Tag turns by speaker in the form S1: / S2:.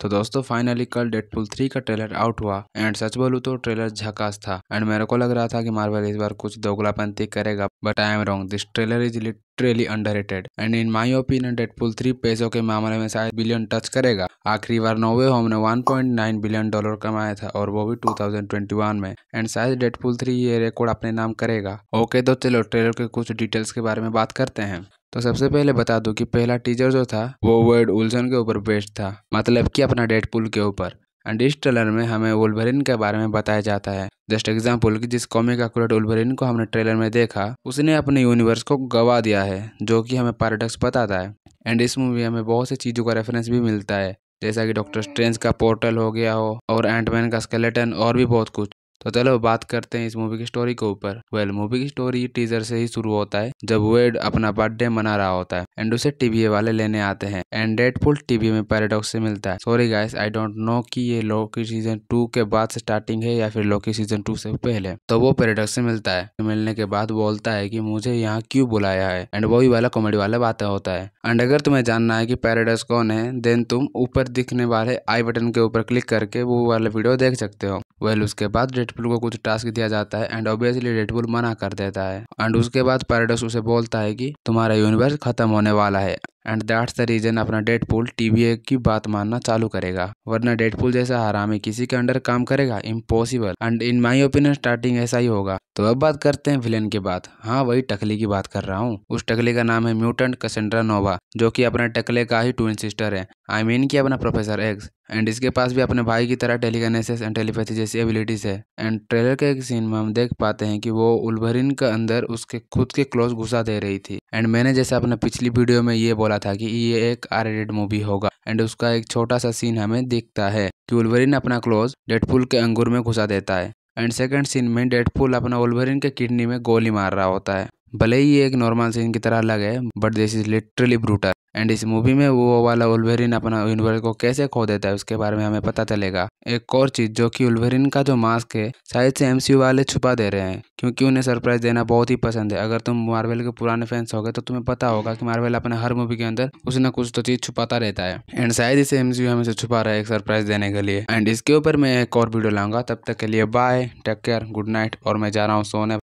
S1: तो दोस्तों फाइनली कल डेडपुल थ्री का ट्रेलर आउट हुआ एंड सच बोलू तो ट्रेलर झकास था एंड मेरे को लग रहा था कि मार्वल इस बार कुछ दोगलापंथी करेगा but I am wrong this trailer is literally under and in my opinion Deadpool three पैसों के मामले में शायद बिलियन टच करेगा आखिरी बार नोवे होम ने 1.9 बिलियन डॉलर कमाया था और वो भी 2021 में एंड शायद डेडपुल थ्री ये रिकॉर्ड अपने नाम करेगा ओके तो चलो ट्रेलर के कुछ डिटेल्स के बारे में बात करते हैं तो सबसे पहले बता दूं कि पहला टीजर जो था वो वर्ड उल्सन के ऊपर बेस्ड था मतलब कि अपना पुल के ऊपर एंड इस ट्रेलर में हमें वोल्वरिन के बारे में बताया जाता है जस्ट एग्जाम्पल की जिस कॉमिक एक्ट वोल्वरिन को हमने ट्रेलर में देखा उसने अपने यूनिवर्स को गवा दिया है जो कि हमें पैराडक्स बताता है एंड इस मूवी हमें बहुत सी चीज़ों का रेफरेंस भी मिलता है जैसा कि डॉक्टर स्ट्रेंज का पोर्टल हो गया हो और एंटमैन का स्केलेटन और भी बहुत कुछ तो चलो बात करते हैं इस मूवी की स्टोरी के ऊपर वेल मूवी की स्टोरी टीजर से ही शुरू होता है जब वेड अपना बर्थडे मना रहा होता है एंड उसे टीवी वाले लेने आते हैं एंड डेडपुल टीवी में पैराडॉक्स से मिलता है sorry guys I don't know कि ये लोकी सीजन टू के बाद से स्टार्टिंग है या फिर लोकी सीजन टू से पहले तो वो पैराडॉक्स से मिलता है मिलने के बाद बोलता है की मुझे यहाँ क्यूँ बुलाया है एंड वही वाला कॉमेडी वाला बातें होता है एंड अगर तुम्हें जानना है की पैराडॉक्स कौन है देन तुम ऊपर दिखने वाले आई बटन के ऊपर क्लिक करके वो वाला वीडियो देख सकते हो वेल उसके बाद रेडबुल को कुछ टास्क दिया जाता है एंड ऑब्वियसली रेडबुल मना कर देता है एंड उसके बाद पैराडोस उसे बोलता है कि तुम्हारा यूनिवर्स खत्म होने वाला है एंड दैट्स द रीजन अपना डेडपुल टीबीए की बात मानना चालू करेगा वरना डेडपुल जैसा हरामी किसी के अंडर काम करेगा impossible and in my opinion starting ऐसा ही होगा तो अब बात करते हैं विलेन की बात हाँ वही टकले की बात कर रहा हूँ उस टकले का नाम है म्यूटेंट कसेंड्रा नोवा जो कि अपने टकले का ही ट्विन सिस्टर है आई मीन की अपना प्रोफेसर एक्स एंड इसके पास भी अपने भाई की तरह टेलीकनेसिस एंड टेलीपैथी जैसी एबिलिटीज है एंड ट्रेलर के एक सीन में हम देख पाते हैं कि वो उल्भरिन के अंदर उसके खुद के क्लोज घुसा दे रही थी एंड मैंने जैसे अपने पिछली वीडियो में ये बोला था कि ये एक आर एडेड मूवी होगा एंड उसका एक छोटा सा सीन हमें दिखता है कि उल्वरिन अपना क्लोज डेडपुल के अंगूर में घुसा देता है एंड सेकेंड सीन में डेडपुल अपना ओल्वरिन के किडनी में गोली मार रहा होता है भले ही एक नॉर्मल सीन की तरह अलग है but this is literally brutal and इस मूवी में वो वाला उल्वेरिन अपना यूनिवर्स को कैसे खो देता है उसके बारे में हमें पता चलेगा एक और चीज़ जो कि उल्वेरिन का जो मास्क है शायद से एमसीयू वाले छुपा दे रहे हैं क्योंकि उन्हें सरप्राइज देना बहुत ही पसंद है अगर तुम मार्वल के पुराने फैंस हो गए तो तुम्हें पता होगा कि मार्वल अपने हर मूवी के अंदर कुछ ना कुछ तो चीज़ छुपाता रहता है एंड शायद इसे एम से छुपा रहा है एक सरप्राइज देने के लिए एंड इसके ऊपर मैं एक और वीडियो लाऊंगा तब तक के लिए bye take care good night और मैं जा रहा हूँ सोने